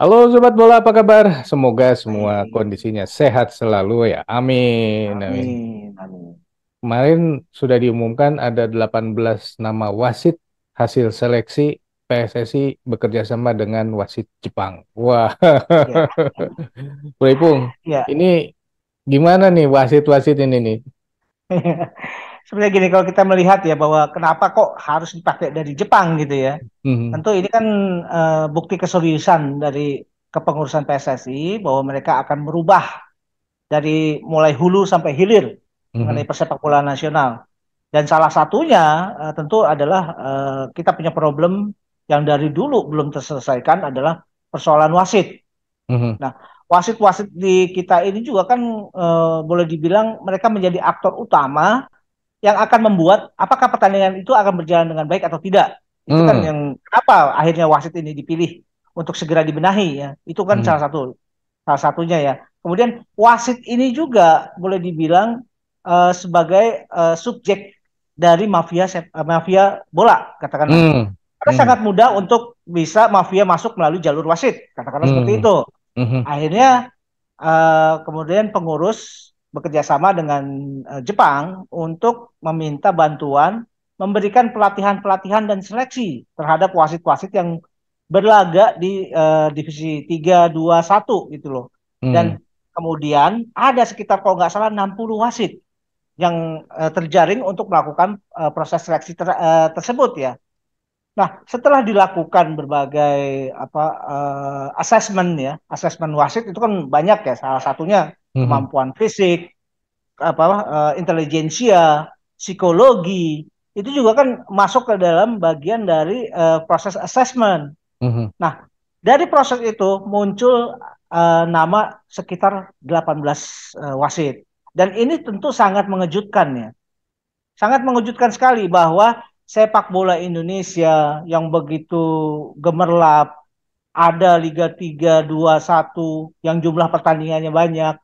Halo sobat bola, apa kabar? Semoga semua amin. kondisinya sehat selalu ya. Amin. Amin. Amin. amin. Kemarin sudah diumumkan ada 18 nama wasit hasil seleksi PSSI bekerja sama dengan wasit Jepang. Wah. Ya. Pung, ya. ini gimana nih wasit-wasit ini nih? sebenarnya gini kalau kita melihat ya bahwa kenapa kok harus dipakai dari Jepang gitu ya. hmm Tentu ini kan uh, bukti keseriusan dari kepengurusan PSSI bahwa mereka akan merubah dari mulai hulu sampai hilir mm-hmm. mengenai persepak bola nasional. Dan salah satunya uh, tentu adalah uh, kita punya problem yang dari dulu belum terselesaikan adalah persoalan wasit. hmm Nah, wasit-wasit di kita ini juga kan uh, boleh dibilang mereka menjadi aktor utama yang akan membuat apakah pertandingan itu akan berjalan dengan baik atau tidak. Itu kan hmm. kan yang apa akhirnya wasit ini dipilih untuk segera dibenahi ya. Itu kan hmm. salah satu salah satunya ya. Kemudian wasit ini juga boleh dibilang uh, sebagai uh, subjek dari mafia uh, mafia bola katakanlah. Hmm. Karena hmm. sangat mudah untuk bisa mafia masuk melalui jalur wasit, katakanlah hmm. seperti itu. Hmm. Akhirnya uh, kemudian pengurus bekerja sama dengan uh, Jepang untuk meminta bantuan memberikan pelatihan-pelatihan dan seleksi terhadap wasit-wasit yang berlaga di uh, divisi 3 2 1 gitu loh. Hmm. Dan kemudian ada sekitar kalau nggak salah 60 wasit yang uh, terjaring untuk melakukan uh, proses seleksi ter, uh, tersebut ya. Nah, setelah dilakukan berbagai apa uh, assessment ya, assessment wasit itu kan banyak ya. Salah satunya hmm. kemampuan fisik, apa uh, intelijensia, psikologi itu juga kan masuk ke dalam bagian dari uh, proses assessment. Mm-hmm. Nah, dari proses itu muncul uh, nama sekitar 18 uh, wasit dan ini tentu sangat mengejutkan ya. Sangat mengejutkan sekali bahwa sepak bola Indonesia yang begitu gemerlap ada Liga 3, 2, 1 yang jumlah pertandingannya banyak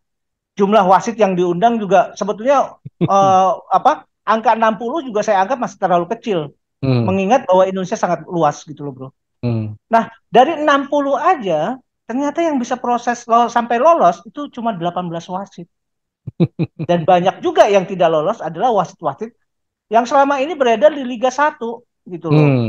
jumlah wasit yang diundang juga sebetulnya uh, apa angka 60 juga saya anggap masih terlalu kecil hmm. mengingat bahwa Indonesia sangat luas gitu loh bro. Hmm. Nah dari 60 aja ternyata yang bisa proses lo sampai lolos itu cuma 18 wasit dan banyak juga yang tidak lolos adalah wasit-wasit yang selama ini beredar di Liga 1 gitu loh. Hmm.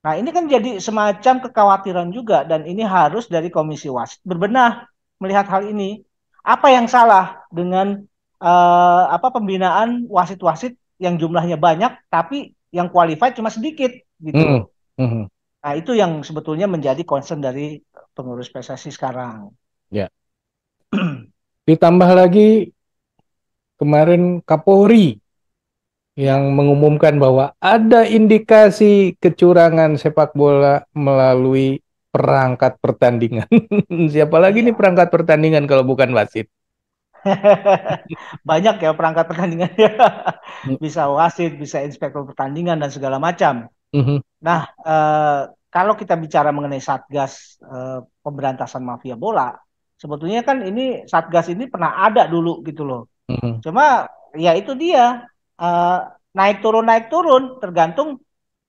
Nah, ini kan jadi semacam kekhawatiran juga dan ini harus dari komisi wasit berbenah melihat hal ini apa yang salah dengan uh, apa pembinaan wasit-wasit yang jumlahnya banyak tapi yang qualified cuma sedikit gitu. Mm -hmm. Nah itu yang sebetulnya menjadi concern dari pengurus PSSI sekarang. Ya. Ditambah lagi kemarin Kapolri yang mengumumkan bahwa ada indikasi kecurangan sepak bola melalui perangkat pertandingan. Siapa lagi ya. nih perangkat pertandingan kalau bukan wasit? Banyak ya perangkat pertandingan hmm. bisa wasit, bisa inspektor pertandingan dan segala macam. Uh-huh. Nah, e, kalau kita bicara mengenai satgas e, pemberantasan mafia bola, sebetulnya kan ini satgas ini pernah ada dulu gitu loh. Uh-huh. Cuma ya itu dia e, naik turun naik turun tergantung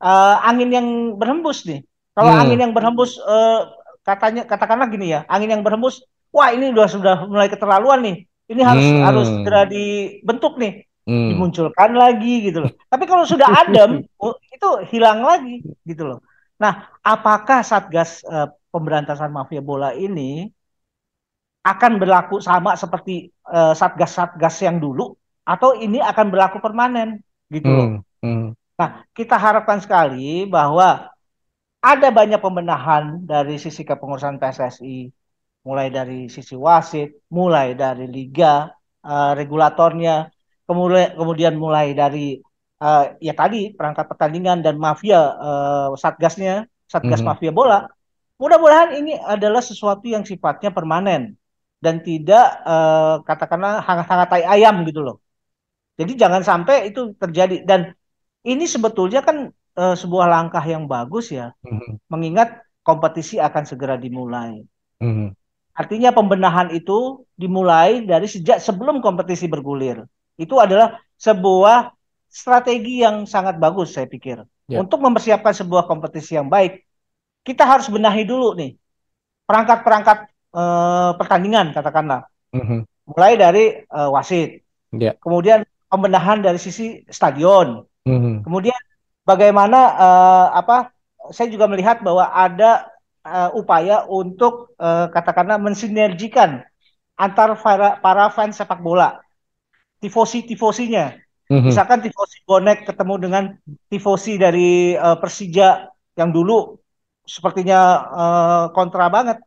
angin yang berhembus nih. Kalau hmm. angin yang berhembus uh, katanya katakanlah gini ya, angin yang berhembus, wah ini sudah sudah mulai keterlaluan nih. Ini harus hmm. harus segera dibentuk nih, hmm. dimunculkan lagi gitu loh. Tapi kalau sudah adem oh, itu hilang lagi gitu loh. Nah, apakah Satgas uh, pemberantasan mafia bola ini akan berlaku sama seperti eh, satgas-satgas uh, yang dulu atau ini akan berlaku permanen gitu hmm. loh. Hmm. Nah, kita harapkan sekali bahwa ada banyak pembenahan dari sisi kepengurusan PSSI, mulai dari sisi wasit, mulai dari liga uh, regulatornya, kemudian kemudian mulai dari uh, ya tadi perangkat pertandingan dan mafia uh, satgasnya, satgas mm -hmm. mafia bola. Mudah-mudahan ini adalah sesuatu yang sifatnya permanen dan tidak uh, katakanlah hangat-hangat tai ayam gitu loh. Jadi jangan sampai itu terjadi dan ini sebetulnya kan uh, sebuah langkah yang bagus ya, mm-hmm. mengingat kompetisi akan segera dimulai. Mm-hmm. Artinya pembenahan itu dimulai dari sejak sebelum kompetisi bergulir. Itu adalah sebuah strategi yang sangat bagus saya pikir. Yeah. Untuk mempersiapkan sebuah kompetisi yang baik, kita harus benahi dulu nih perangkat-perangkat uh, pertandingan katakanlah. Mm-hmm. Mulai dari uh, wasit. Yeah. Kemudian pembenahan dari sisi stadion. Mm-hmm. Kemudian bagaimana uh, apa saya juga melihat bahwa ada uh, upaya untuk uh, katakanlah mensinergikan antar para, para fans sepak bola tifosi tifosinya mm-hmm. misalkan tifosi bonek ketemu dengan tifosi dari uh, Persija yang dulu sepertinya uh, kontra banget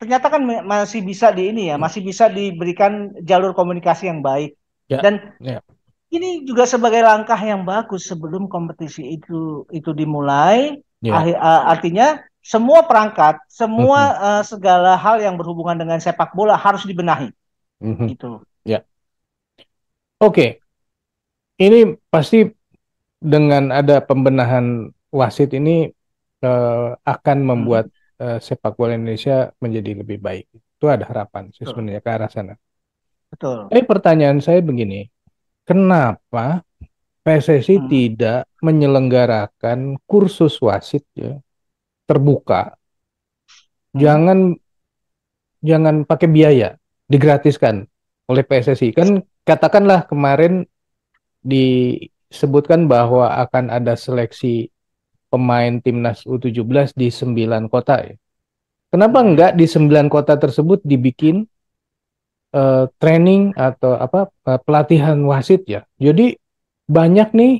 ternyata kan masih bisa di ini ya masih bisa diberikan jalur komunikasi yang baik yeah. dan yeah ini juga sebagai langkah yang bagus sebelum kompetisi itu itu dimulai. Yeah. Artinya semua perangkat, semua mm -hmm. uh, segala hal yang berhubungan dengan sepak bola harus dibenahi. Mm -hmm. Itu. Ya. Oke. Okay. Ini pasti dengan ada pembenahan wasit ini uh, akan membuat uh, sepak bola Indonesia menjadi lebih baik. Itu ada harapan sih sebenarnya ke arah sana. Betul. Tapi pertanyaan saya begini, kenapa PSSI hmm. tidak menyelenggarakan kursus wasit ya terbuka. Hmm. Jangan jangan pakai biaya, digratiskan oleh PSSI. Kan katakanlah kemarin disebutkan bahwa akan ada seleksi pemain timnas U17 di sembilan kota ya. Kenapa hmm. enggak di sembilan kota tersebut dibikin uh, training atau apa eh, pelatihan wasit ya. Jadi banyak nih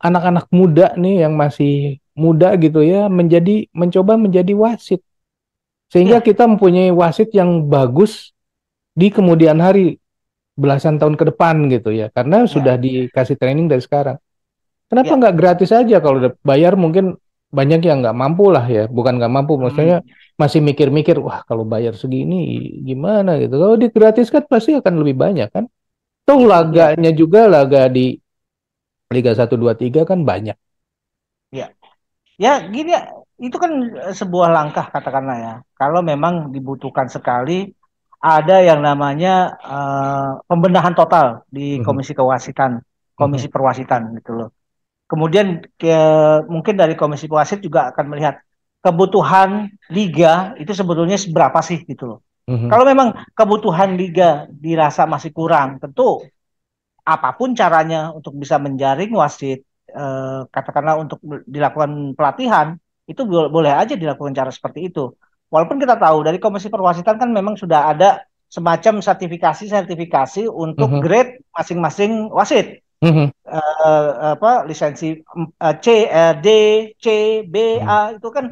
anak-anak muda nih yang masih muda gitu ya menjadi mencoba menjadi wasit. Sehingga ya. kita mempunyai wasit yang bagus di kemudian hari belasan tahun ke depan gitu ya. Karena ya. sudah dikasih training dari sekarang. Kenapa ya. nggak gratis aja kalau bayar mungkin banyak yang nggak mampu lah ya bukan nggak mampu hmm. maksudnya masih mikir-mikir wah kalau bayar segini gimana gitu kalau digratiskan pasti akan lebih banyak kan tuh iya, iya. laganya ya. juga laga di Liga 1 2 3 kan banyak ya ya gini itu kan sebuah langkah katakanlah ya kalau memang dibutuhkan sekali ada yang namanya uh, pembenahan total di hmm. komisi kewasitan komisi hmm. perwasitan gitu loh Kemudian ke, mungkin dari komisi wasit juga akan melihat kebutuhan liga itu sebetulnya seberapa sih gitu loh. Mm-hmm. Kalau memang kebutuhan liga dirasa masih kurang, tentu apapun caranya untuk bisa menjaring wasit, eh, katakanlah untuk dilakukan pelatihan itu boleh aja dilakukan cara seperti itu. Walaupun kita tahu dari Komisi Perwasitan kan memang sudah ada semacam sertifikasi-sertifikasi untuk mm-hmm. grade masing-masing wasit mm -hmm. uh, apa lisensi uh, C, uh, D, C, B, mm -hmm. A itu kan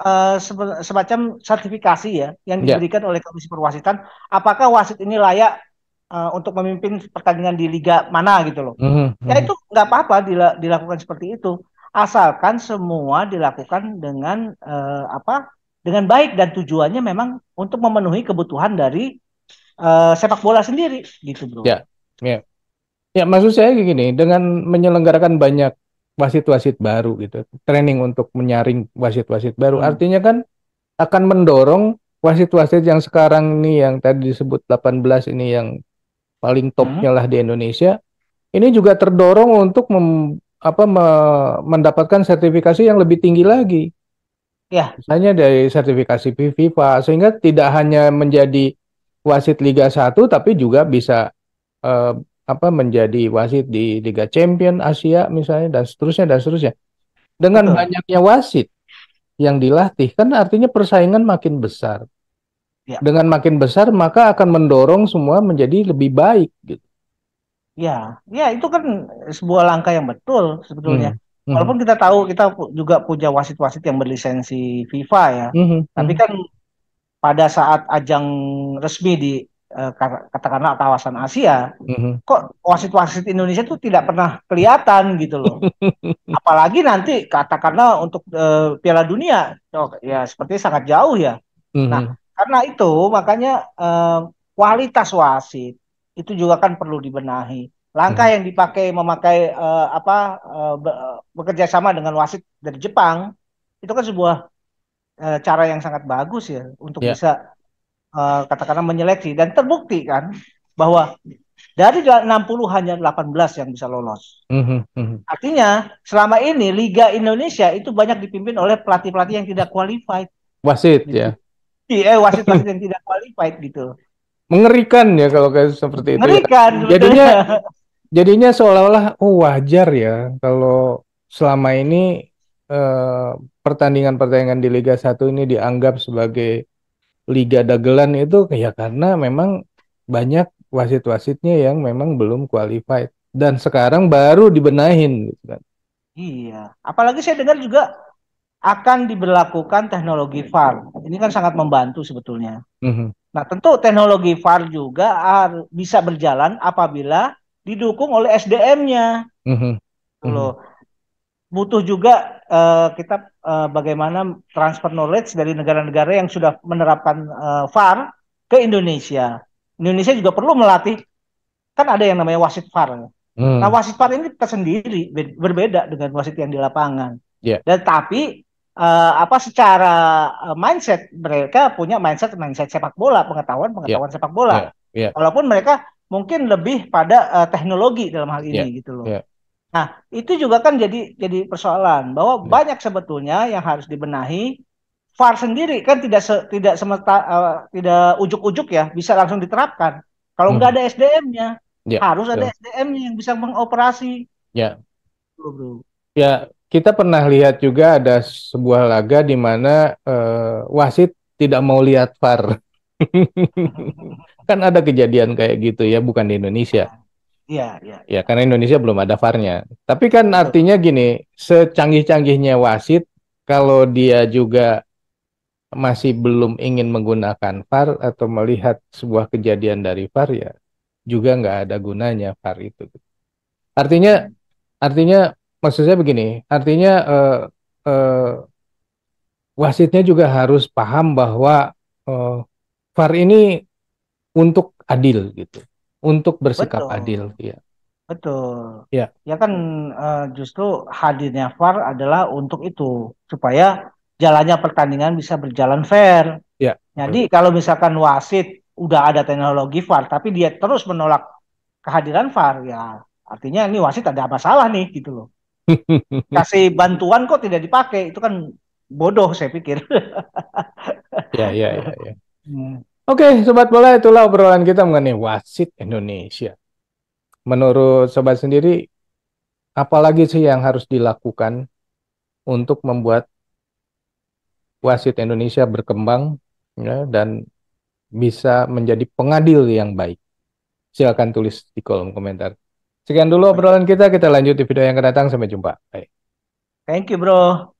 Uh, semacam sertifikasi ya yang iya. diberikan yeah. oleh Komisi Perwasitan apakah wasit ini layak uh, untuk memimpin pertandingan di liga mana gitu loh. Mm -hmm. Ya itu nggak apa-apa dil- dilakukan seperti itu asalkan semua dilakukan dengan uh, apa? dengan baik dan tujuannya memang untuk memenuhi kebutuhan dari uh, sepak bola sendiri gitu bro. Ya. Yeah. Yeah. Ya maksud saya gini, dengan menyelenggarakan banyak wasit-wasit baru gitu, training untuk menyaring wasit-wasit baru, hmm. artinya kan akan mendorong wasit-wasit yang sekarang ini yang tadi disebut 18 ini yang paling topnya hmm. lah di Indonesia, ini juga terdorong untuk mem, apa me, mendapatkan sertifikasi yang lebih tinggi lagi. Ya. Misalnya dari sertifikasi FIFA sehingga tidak hanya menjadi wasit Liga 1 tapi juga bisa uh, apa menjadi wasit di Liga Champion Asia misalnya dan seterusnya dan seterusnya. Dengan Betul. banyaknya wasit yang dilatih kan artinya persaingan makin besar. Ya. Dengan makin besar maka akan mendorong semua menjadi lebih baik gitu. Ya, ya itu kan sebuah langkah yang betul sebetulnya. mm Hmm. Walaupun kita tahu kita juga punya wasit-wasit yang berlisensi FIFA ya. Hmm. hmm Tapi hmm. kan pada saat ajang resmi di Eh, katakanlah kawasan Asia, mm-hmm. kok wasit-wasit Indonesia itu tidak pernah kelihatan gitu loh. Apalagi nanti katakanlah untuk uh, Piala Dunia, oh, ya seperti sangat jauh ya. Mm-hmm. Nah, karena itu makanya uh, kualitas wasit itu juga kan perlu dibenahi. Langkah mm-hmm. yang dipakai memakai uh, apa uh, bekerja sama dengan wasit dari Jepang itu kan sebuah cara yang sangat bagus ya untuk yeah. bisa Eh, katakanlah menyeleksi dan terbukti kan bahwa dari 60 hanya 18 yang bisa lolos. Mm Artinya selama ini Liga Indonesia itu banyak dipimpin oleh pelatih-pelatih yang tidak qualified. Wasit gitu. ya. Iya, wasit-wasit yang tidak qualified gitu. Mengerikan ya kalau kayak seperti itu. Ya. Mengerikan. Ya. Jadinya jadinya seolah-olah oh wajar ya kalau selama ini eh, pertandingan-pertandingan eh, di Liga 1 ini dianggap sebagai liga dagelan itu ya karena memang banyak wasit-wasitnya yang memang belum qualified dan sekarang baru dibenahin gitu kan. Iya, apalagi saya dengar juga akan diberlakukan teknologi VAR. Ini kan sangat membantu sebetulnya. Mm-hmm. Nah, tentu teknologi VAR juga bisa berjalan apabila didukung oleh SDM-nya. Mm-hmm. Mhm. Gitu butuh juga uh, kita uh, bagaimana transfer knowledge dari negara-negara yang sudah menerapkan uh, eh, VAR ke Indonesia. Indonesia juga perlu melatih kan ada yang namanya wasit VAR. Hmm. Nah, wasit VAR ini tersendiri berbeda dengan wasit yang di lapangan. Yeah. Dan tapi uh, apa secara mindset mereka punya mindset mindset sepak bola, pengetahuan iya. pengetahuan yeah. sepak bola. Yeah. Yeah. Walaupun mereka mungkin lebih pada uh, teknologi dalam hal ini yeah. gitu loh. Yeah. Nah, itu juga kan jadi jadi persoalan bahwa ya. banyak sebetulnya yang harus dibenahi. VAR sendiri kan tidak se, tidak semesta uh, eh, tidak ujuk-ujuk ya bisa langsung diterapkan. Kalau nggak hmm. ada SDM-nya, ya, harus ya. ada SDM yang bisa mengoperasi. Ya. Gitu, ya, kita pernah lihat juga ada sebuah laga di mana uh, wasit tidak mau lihat VAR. kan ada kejadian kayak gitu ya, bukan di Indonesia Iya, iya, iya. Ya, karena Indonesia belum ada var Tapi kan artinya gini, secanggih-canggihnya wasit kalau dia juga masih belum ingin menggunakan VAR atau melihat sebuah kejadian dari VAR ya juga nggak ada gunanya VAR itu. Artinya artinya maksud saya begini, artinya eh, eh, wasitnya juga harus paham bahwa eh, VAR ini untuk adil gitu untuk bersikap Betul. adil ya Betul. Ya. Ya kan eh, justru hadirnya VAR adalah untuk itu supaya jalannya pertandingan bisa berjalan fair. Ya. Jadi betul. kalau misalkan wasit udah ada teknologi VAR tapi dia terus menolak kehadiran VAR ya artinya ini wasit ada masalah nih gitu loh. Kasih bantuan kok tidak dipakai itu kan bodoh saya pikir. ya ya ya. ya. Hmm. Oke, sobat bola itulah obrolan kita mengenai wasit Indonesia. Menurut sobat sendiri, apalagi sih yang harus dilakukan untuk membuat wasit Indonesia berkembang ya, dan bisa menjadi pengadil yang baik? Silakan tulis di kolom komentar. Sekian dulu obrolan kita, kita lanjut di video yang akan datang. Sampai jumpa. Bye. Thank you, bro.